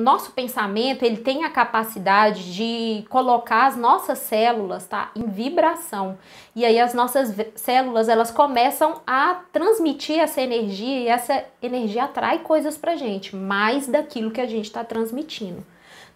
nosso pensamento ele tem a capacidade de colocar as nossas células tá, em vibração. E aí as nossas células elas começam a transmitir essa energia e essa energia atrai coisas para gente, mais daquilo que a gente está transmitindo,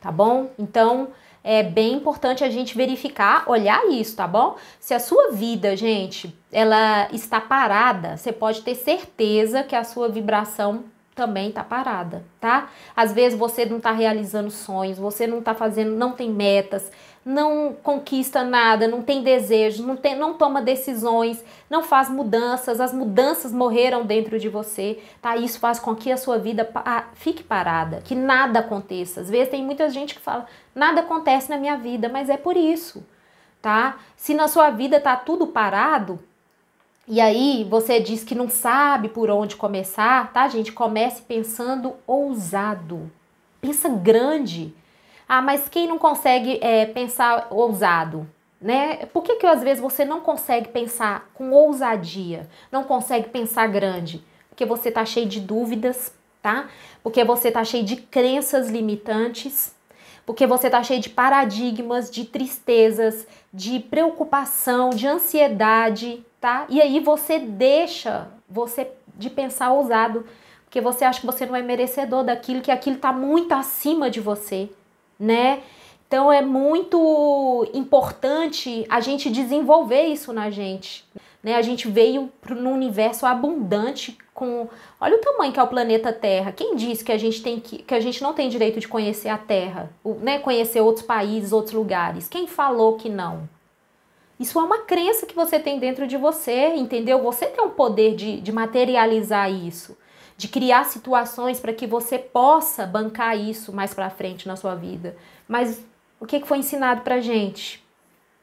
tá bom? Então é bem importante a gente verificar, olhar isso, tá bom? Se a sua vida, gente, ela está parada, você pode ter certeza que a sua vibração também tá parada, tá? Às vezes você não tá realizando sonhos, você não tá fazendo, não tem metas, não conquista nada, não tem desejo, não, tem, não toma decisões, não faz mudanças, as mudanças morreram dentro de você, tá? Isso faz com que a sua vida pa fique parada, que nada aconteça. Às vezes tem muita gente que fala, nada acontece na minha vida, mas é por isso, tá? Se na sua vida tá tudo parado, e aí você diz que não sabe por onde começar, tá, gente? Comece pensando ousado. Pensa grande. Ah, mas quem não consegue é, pensar ousado? Né? Por que, que às vezes você não consegue pensar com ousadia, não consegue pensar grande? Porque você tá cheio de dúvidas, tá? Porque você tá cheio de crenças limitantes porque você tá cheio de paradigmas, de tristezas, de preocupação, de ansiedade, tá? E aí você deixa você de pensar ousado, porque você acha que você não é merecedor daquilo, que aquilo tá muito acima de você, né? Então é muito importante a gente desenvolver isso na gente. Né? A gente veio para um universo abundante, com, olha o tamanho que é o planeta Terra. Quem disse que a gente tem que, que a gente não tem direito de conhecer a Terra, né, conhecer outros países, outros lugares? Quem falou que não? Isso é uma crença que você tem dentro de você, entendeu? Você tem um poder de, de materializar isso, de criar situações para que você possa bancar isso mais para frente na sua vida. Mas o que, que foi ensinado para gente?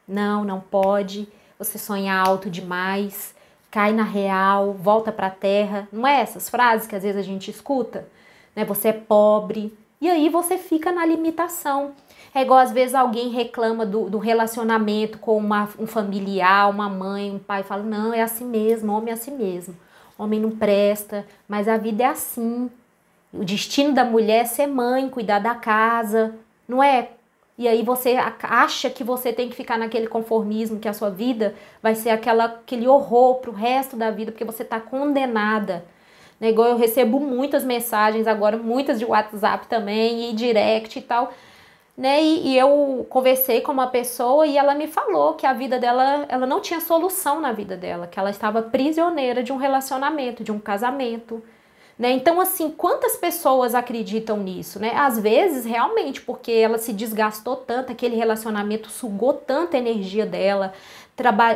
Não, não pode. Você sonha alto demais cai na real, volta para a terra. Não é essas frases que às vezes a gente escuta? Né? Você é pobre. E aí você fica na limitação. É igual às vezes alguém reclama do, do relacionamento com uma, um familiar, uma mãe, um pai, fala: não, é assim mesmo, homem é assim mesmo. Homem não presta, mas a vida é assim. O destino da mulher é ser mãe, cuidar da casa, não é e aí você acha que você tem que ficar naquele conformismo, que a sua vida vai ser aquela, aquele horror pro resto da vida, porque você tá condenada. Né? Igual eu recebo muitas mensagens agora, muitas de WhatsApp também, e direct e tal. Né? E, e, eu conversei com uma pessoa e ela me falou que a vida dela, ela não tinha solução na vida dela, que ela estava prisioneira de um relacionamento, de um casamento, né? Então, assim, quantas pessoas acreditam nisso? Né? Às vezes, realmente, porque ela se desgastou tanto, aquele relacionamento sugou tanta energia dela,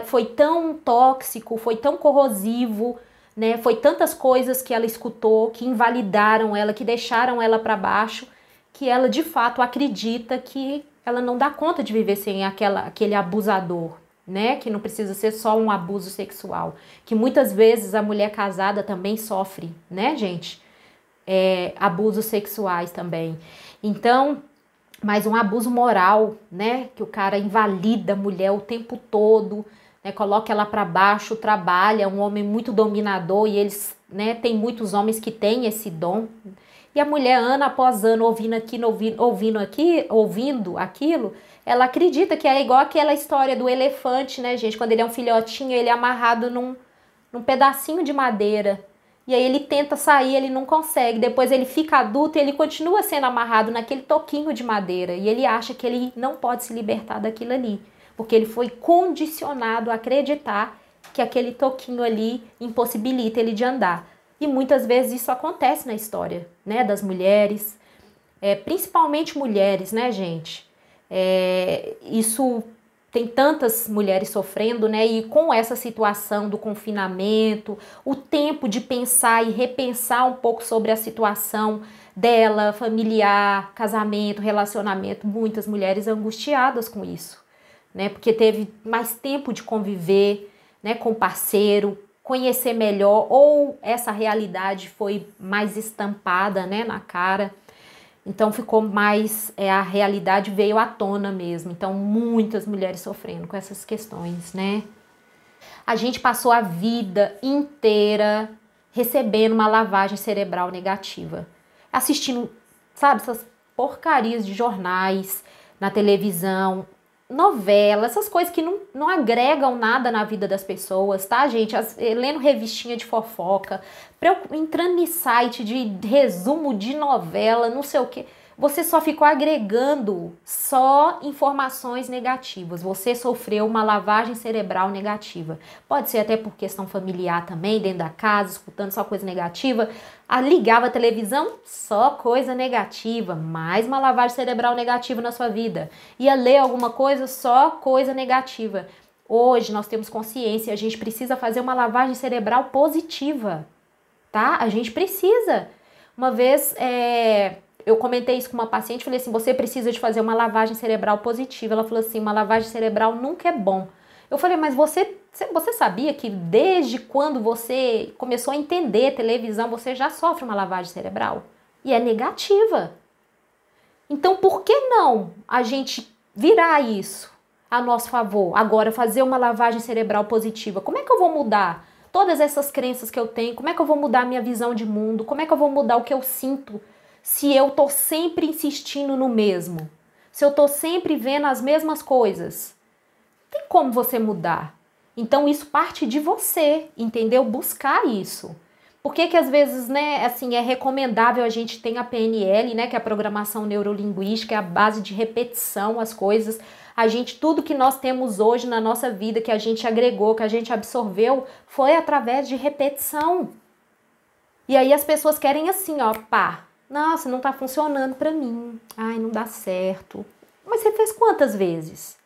foi tão tóxico, foi tão corrosivo, né? foi tantas coisas que ela escutou, que invalidaram ela, que deixaram ela para baixo, que ela de fato acredita que ela não dá conta de viver sem aquela, aquele abusador né? Que não precisa ser só um abuso sexual. Que muitas vezes a mulher casada também sofre, né, gente? É, abusos sexuais também. Então, mas um abuso moral, né? Que o cara invalida a mulher o tempo todo, né? Coloca ela para baixo, trabalha, um homem muito dominador e eles, né? Tem muitos homens que têm esse dom e a mulher, ano após ano, ouvindo aquilo, ouvindo, ouvindo aqui, ouvindo aquilo, ela acredita que é igual aquela história do elefante, né, gente? Quando ele é um filhotinho, ele é amarrado num, num pedacinho de madeira. E aí ele tenta sair, ele não consegue. Depois ele fica adulto e ele continua sendo amarrado naquele toquinho de madeira. E ele acha que ele não pode se libertar daquilo ali. Porque ele foi condicionado a acreditar que aquele toquinho ali impossibilita ele de andar. E muitas vezes isso acontece na história, né, das mulheres, é, principalmente mulheres, né, gente? É, isso tem tantas mulheres sofrendo, né? E com essa situação do confinamento, o tempo de pensar e repensar um pouco sobre a situação dela, familiar, casamento, relacionamento, muitas mulheres angustiadas com isso, né? Porque teve mais tempo de conviver, né, com parceiro, conhecer melhor ou essa realidade foi mais estampada, né, na cara. Então ficou mais é, a realidade veio à tona mesmo. Então muitas mulheres sofrendo com essas questões, né? A gente passou a vida inteira recebendo uma lavagem cerebral negativa, assistindo, sabe, essas porcarias de jornais na televisão, novela, essas coisas que não, não agregam nada na vida das pessoas, tá, gente? As, eh, lendo revistinha de fofoca, entrando em site de resumo de novela, não sei o que. Você só ficou agregando só informações negativas. Você sofreu uma lavagem cerebral negativa. Pode ser até por questão familiar também, dentro da casa, escutando só coisa negativa. Ah, ligava a televisão, só coisa negativa. Mais uma lavagem cerebral negativa na sua vida. Ia ler alguma coisa, só coisa negativa. Hoje nós temos consciência, a gente precisa fazer uma lavagem cerebral positiva, tá? A gente precisa. Uma vez é, eu comentei isso com uma paciente, falei assim: você precisa de fazer uma lavagem cerebral positiva. Ela falou assim: uma lavagem cerebral nunca é bom. Eu falei, mas você, você sabia que desde quando você começou a entender televisão, você já sofre uma lavagem cerebral? E é negativa. Então, por que não a gente virar isso a nosso favor? Agora, fazer uma lavagem cerebral positiva? Como é que eu vou mudar todas essas crenças que eu tenho? Como é que eu vou mudar a minha visão de mundo? Como é que eu vou mudar o que eu sinto? se eu tô sempre insistindo no mesmo, se eu tô sempre vendo as mesmas coisas. Tem como você mudar. Então isso parte de você, entendeu? Buscar isso. Por que, que às vezes, né, assim, é recomendável a gente ter a PNL, né, que é a programação neurolinguística, é a base de repetição, as coisas. A gente, tudo que nós temos hoje na nossa vida, que a gente agregou, que a gente absorveu, foi através de repetição. E aí as pessoas querem assim, ó, pá, nossa, não está funcionando para mim. Ai, não dá certo. Mas você fez quantas vezes?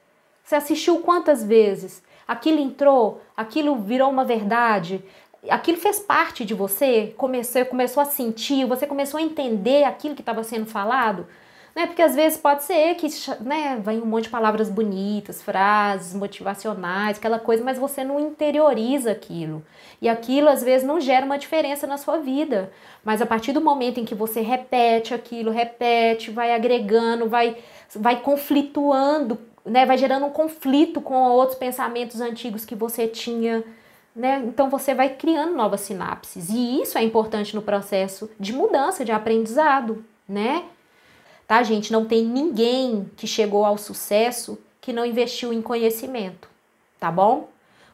Você assistiu quantas vezes? Aquilo entrou, aquilo virou uma verdade, aquilo fez parte de você, começou, começou a sentir, você começou a entender aquilo que estava sendo falado né? Porque às vezes pode ser que né, vem um monte de palavras bonitas, frases motivacionais, aquela coisa, mas você não interioriza aquilo. E aquilo às vezes não gera uma diferença na sua vida. Mas a partir do momento em que você repete aquilo, repete, vai agregando, vai, vai conflituando, né, vai gerando um conflito com outros pensamentos antigos que você tinha. Né? Então você vai criando novas sinapses. E isso é importante no processo de mudança, de aprendizado, né? tá, gente? Não tem ninguém que chegou ao sucesso que não investiu em conhecimento, tá bom?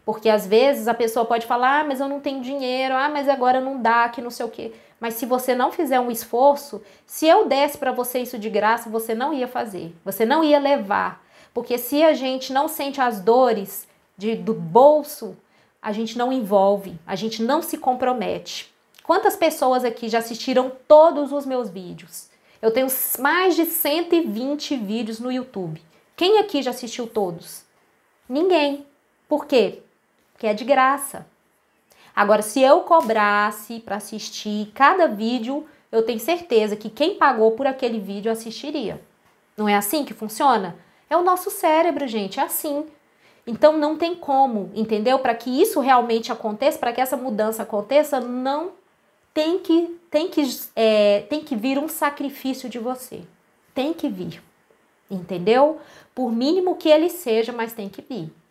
Porque às vezes a pessoa pode falar, ah, mas eu não tenho dinheiro, ah, mas agora não dá, que não sei o quê. Mas se você não fizer um esforço, se eu desse para você isso de graça, você não ia fazer, você não ia levar. Porque se a gente não sente as dores de, do bolso, a gente não envolve, a gente não se compromete. Quantas pessoas aqui já assistiram todos os meus vídeos? Eu tenho mais de 120 vídeos no YouTube. Quem aqui já assistiu todos? Ninguém. Por quê? Porque é de graça. Agora, se eu cobrasse para assistir cada vídeo, eu tenho certeza que quem pagou por aquele vídeo assistiria. Não é assim que funciona? É o nosso cérebro, gente, é assim. Então não tem como, entendeu? Para que isso realmente aconteça, para que essa mudança aconteça, não tem que tem que é, tem que vir um sacrifício de você, tem que vir, entendeu? Por mínimo que ele seja, mas tem que vir.